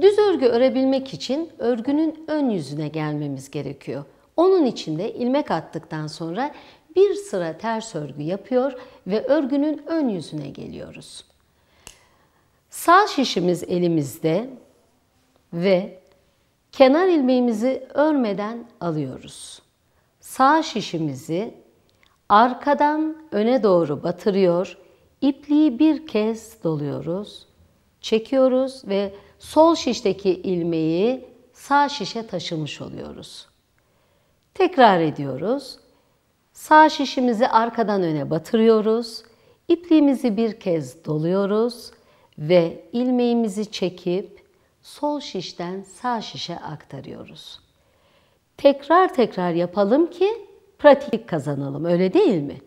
Düz örgü örebilmek için örgünün ön yüzüne gelmemiz gerekiyor. Onun için de ilmek attıktan sonra bir sıra ters örgü yapıyor ve örgünün ön yüzüne geliyoruz. Sağ şişimiz elimizde ve kenar ilmeğimizi örmeden alıyoruz. Sağ şişimizi arkadan öne doğru batırıyor İpliği bir kez doluyoruz, çekiyoruz ve sol şişteki ilmeği sağ şişe taşımış oluyoruz. Tekrar ediyoruz. Sağ şişimizi arkadan öne batırıyoruz. İpliğimizi bir kez doluyoruz ve ilmeğimizi çekip sol şişten sağ şişe aktarıyoruz. Tekrar tekrar yapalım ki pratik kazanalım öyle değil mi?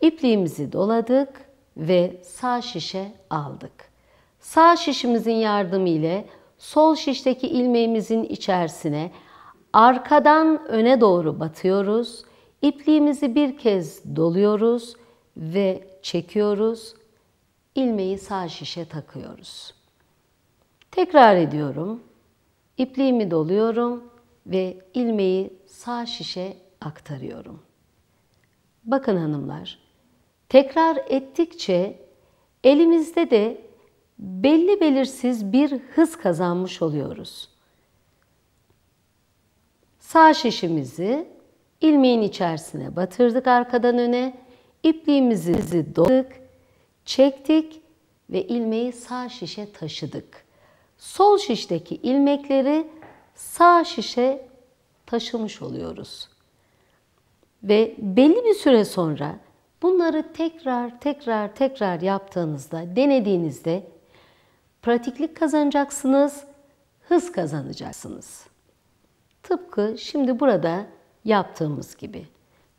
İpliğimizi doladık ve sağ şişe aldık. Sağ şişimizin yardımı ile sol şişteki ilmeğimizin içerisine arkadan öne doğru batıyoruz. İpliğimizi bir kez doluyoruz ve çekiyoruz. İlmeği sağ şişe takıyoruz. Tekrar ediyorum. İpliğimi doluyorum ve ilmeği sağ şişe aktarıyorum. Bakın hanımlar, tekrar ettikçe elimizde de belli belirsiz bir hız kazanmış oluyoruz. Sağ şişimizi ilmeğin içerisine batırdık arkadan öne, ipliğimizi doladık, çektik ve ilmeği sağ şişe taşıdık. Sol şişteki ilmekleri sağ şişe taşımış oluyoruz. Ve belli bir süre sonra Bunları tekrar tekrar tekrar yaptığınızda, denediğinizde pratiklik kazanacaksınız, hız kazanacaksınız. Tıpkı şimdi burada yaptığımız gibi.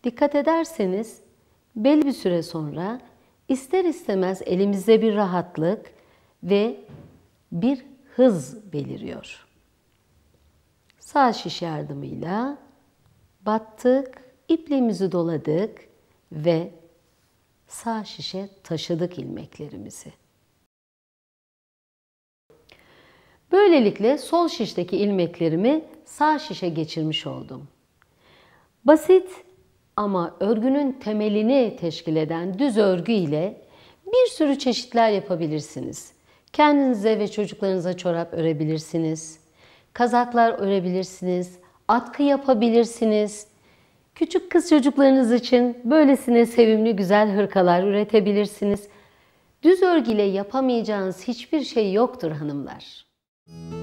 Dikkat ederseniz belli bir süre sonra ister istemez elimizde bir rahatlık ve bir hız beliriyor. Sağ şiş yardımıyla battık, ipliğimizi doladık ve sağ şişe taşıdık ilmeklerimizi. Böylelikle sol şişteki ilmeklerimi sağ şişe geçirmiş oldum. Basit ama örgünün temelini teşkil eden düz örgü ile bir sürü çeşitler yapabilirsiniz. Kendinize ve çocuklarınıza çorap örebilirsiniz. Kazaklar örebilirsiniz. Atkı yapabilirsiniz. Küçük kız çocuklarınız için böylesine sevimli güzel hırkalar üretebilirsiniz. Düz örgüyle yapamayacağınız hiçbir şey yoktur hanımlar. Müzik